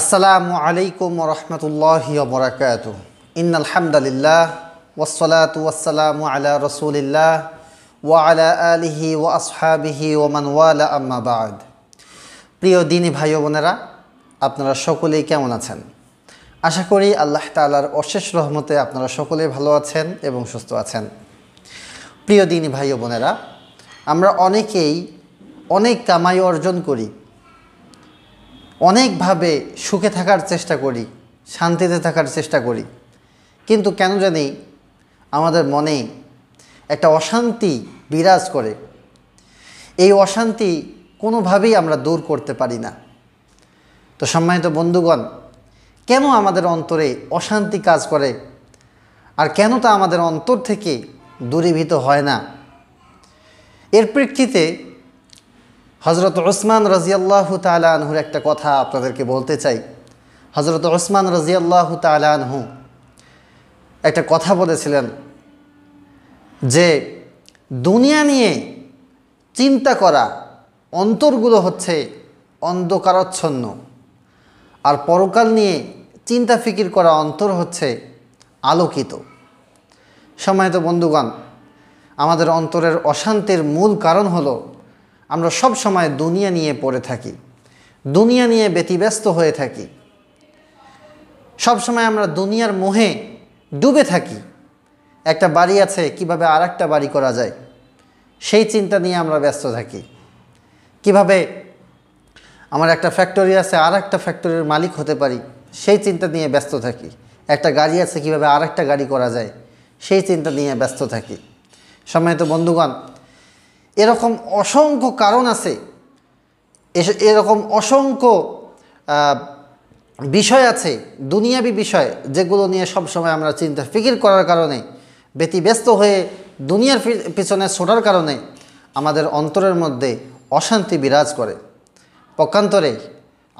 আসসালামু আলাইকুম রহমতুল্লাহ বরাকাত ইন আলহামদুলিল্লাহ ওসলাত ওয়াসালাম আলা রসুলিল্লাহ ওয়া আলা আলিহি ও আসহাবিহি ওমানওয়ালা আম্মাবাদ প্রিয় দিনী ভাই বোনেরা আপনারা সকলেই কেমন আছেন আশা করি আল্লাহ তালার অশেষ রহমতে আপনারা সকলেই ভালো আছেন এবং সুস্থ আছেন প্রিয় দিনী ভাই বোনেরা আমরা অনেকেই অনেক কামাই অর্জন করি অনেকভাবে সুখে থাকার চেষ্টা করি শান্তিতে থাকার চেষ্টা করি কিন্তু কেন জানি আমাদের মনে একটা অশান্তি বিরাজ করে এই অশান্তি কোনোভাবেই আমরা দূর করতে পারি না তো সম্মানিত বন্ধুগণ কেন আমাদের অন্তরে অশান্তি কাজ করে আর কেন তা আমাদের অন্তর থেকে দূরীভূত হয় না এর প্রেক্ষিতে হজরত ওসমান রাজিয়াল্লাহু তালানহুর একটা কথা আপনাদেরকে বলতে চাই হজরত ওসমান রাজিয়াল্লাহু তালানহু একটা কথা বলেছিলেন যে দুনিয়া নিয়ে চিন্তা করা অন্তরগুলো হচ্ছে অন্ধকারচ্ছন্ন আর পরকাল নিয়ে চিন্তা ফিকির করা অন্তর হচ্ছে আলোকিত সময়ত বন্ধুগণ আমাদের অন্তরের অশান্তির মূল কারণ হলো আমরা সব সময় দুনিয়া নিয়ে পড়ে থাকি দুনিয়া নিয়ে ব্যতিব্যস্ত হয়ে থাকি সব সময় আমরা দুনিয়ার মোহে ডুবে থাকি একটা বাড়ি আছে কিভাবে আর একটা বাড়ি করা যায় সেই চিন্তা নিয়ে আমরা ব্যস্ত থাকি কিভাবে আমার একটা ফ্যাক্টরি আছে আর একটা ফ্যাক্টরির মালিক হতে পারি সেই চিন্তা নিয়ে ব্যস্ত থাকি একটা গাড়ি আছে কিভাবে আর একটা গাড়ি করা যায় সেই চিন্তা নিয়ে ব্যস্ত থাকি সময় তো বন্ধুগণ এরকম অসংখ্য কারণ আছে এরকম অসংখ্য বিষয় আছে দুনিয়াবি বিষয় যেগুলো নিয়ে সবসময় আমরা চিন্তা ফিকির করার কারণে ব্যতিব্যস্ত হয়ে দুনিয়ার পিছনে ছোটার কারণে আমাদের অন্তরের মধ্যে অশান্তি বিরাজ করে পক্ষান্তরে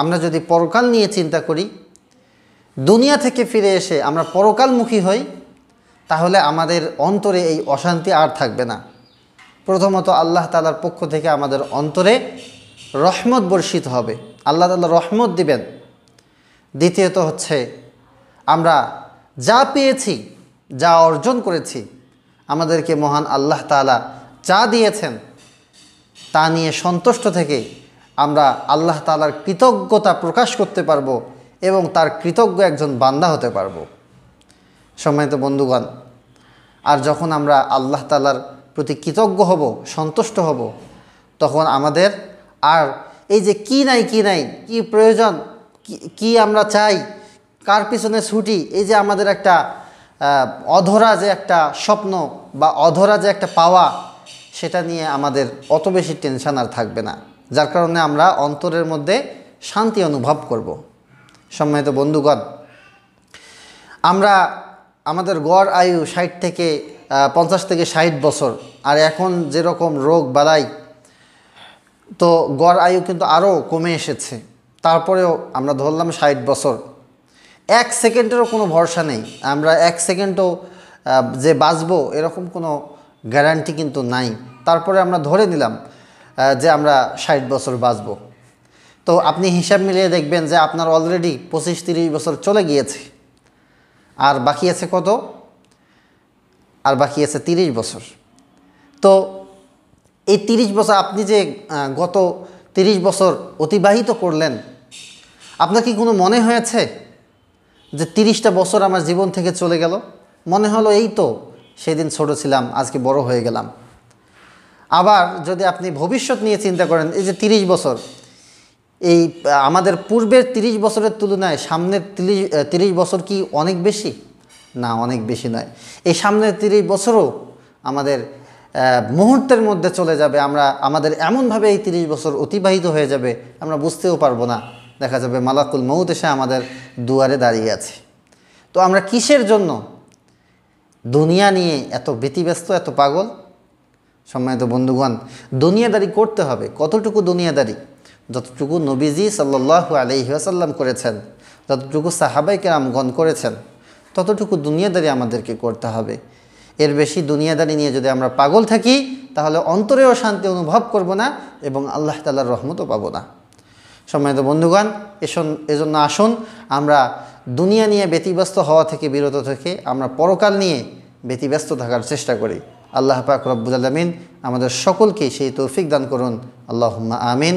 আমরা যদি পরকাল নিয়ে চিন্তা করি দুনিয়া থেকে ফিরে এসে আমরা পরকালমুখী হই তাহলে আমাদের অন্তরে এই অশান্তি আর থাকবে না প্রথমত আল্লাহ তালার পক্ষ থেকে আমাদের অন্তরে রহমত বর্ষিত হবে আল্লাহ তালা রহমত দিবেন দ্বিতীয়ত হচ্ছে আমরা যা পেয়েছি যা অর্জন করেছি আমাদেরকে মহান আল্লাহ তালা যা দিয়েছেন তা নিয়ে সন্তুষ্ট থেকে আমরা আল্লাহ তালার কৃতজ্ঞতা প্রকাশ করতে পারবো এবং তার কৃতজ্ঞ একজন বান্দা হতে পারবো সম্মানিত বন্ধুগণ আর যখন আমরা আল্লাহ তালার প্রতি কৃতজ্ঞ হব সন্তুষ্ট হব তখন আমাদের আর এই যে কি নাই কি নাই কি প্রয়োজন কি আমরা চাই কার পিছনে ছুটি এই যে আমাদের একটা অধরা যে একটা স্বপ্ন বা অধরা যে একটা পাওয়া সেটা নিয়ে আমাদের অত বেশি টেনশান আর থাকবে না যার কারণে আমরা অন্তরের মধ্যে শান্তি অনুভব করব সম্মানিত বন্ধুগণ আমরা আমাদের গড় আয়ু ষাট থেকে পঞ্চাশ থেকে ষাট বছর আর এখন যেরকম রোগ বালাই তো গড় আয়ু কিন্তু আরও কমে এসেছে তারপরেও আমরা ধরলাম ষাট বছর এক সেকেন্ডেরও কোনো ভরসা নেই আমরা এক সেকেন্ডও যে বাঁচবো এরকম কোনো গ্যারান্টি কিন্তু নাই তারপরে আমরা ধরে নিলাম যে আমরা ষাট বছর বাঁচব তো আপনি হিসাব মিলিয়ে দেখবেন যে আপনার অলরেডি পঁচিশ তিরিশ বছর চলে গিয়েছে আর বাকি আছে কত আর বাকি আছে তিরিশ বছর তো এই তিরিশ বছর আপনি যে গত তিরিশ বছর অতিবাহিত করলেন আপনার কি কোনো মনে হয়েছে যে তিরিশটা বছর আমার জীবন থেকে চলে গেল মনে হলো এই তো সেদিন ছোট ছিলাম আজকে বড় হয়ে গেলাম আবার যদি আপনি ভবিষ্যৎ নিয়ে চিন্তা করেন এই যে তিরিশ বছর এই আমাদের পূর্বের তিরিশ বছরের তুলনায় সামনের তিরিশ তিরিশ বছর কি অনেক বেশি না অনেক বেশি নয় এই সামনের তিরিশ বছরও আমাদের মুহূর্তের মধ্যে চলে যাবে আমরা আমাদের এমনভাবে এই তিরিশ বছর অতিবাহিত হয়ে যাবে আমরা বুঝতেও পারবো না দেখা যাবে মালাকুল মৌত এসে আমাদের দুয়ারে দাঁড়িয়ে আছে তো আমরা কিসের জন্য দুনিয়া নিয়ে এত ব্যতিব্যস্ত এত পাগল সম্মানিত বন্ধুগণ দুনিয়াদারি করতে হবে কতটুকু দুনিয়াদারি যতটুকু নবীজি সাল্লাহ আলহিহাসাল্লাম করেছেন যতটুকু সাহাবাই কেরামগণ করেছেন ততটুকু দুনিয়াদারি আমাদেরকে করতে হবে এর বেশি দুনিয়াদারি নিয়ে যদি আমরা পাগল থাকি তাহলে অন্তরেও শান্তি অনুভব করব না এবং আল্লাহ তালার রহমতও পাব না সম্মানিত বন্ধুগণ এসন এজন্য আসুন আমরা দুনিয়া নিয়ে ব্যতিব্যস্ত হওয়া থেকে বিরত থেকে আমরা পরকাল নিয়ে ব্যতিব্যস্ত থাকার চেষ্টা করি আল্লাহ পাক রব্বুল আলমিন আমাদের সকলকে সেই তৌফিক দান করুন আল্লাহ আমিন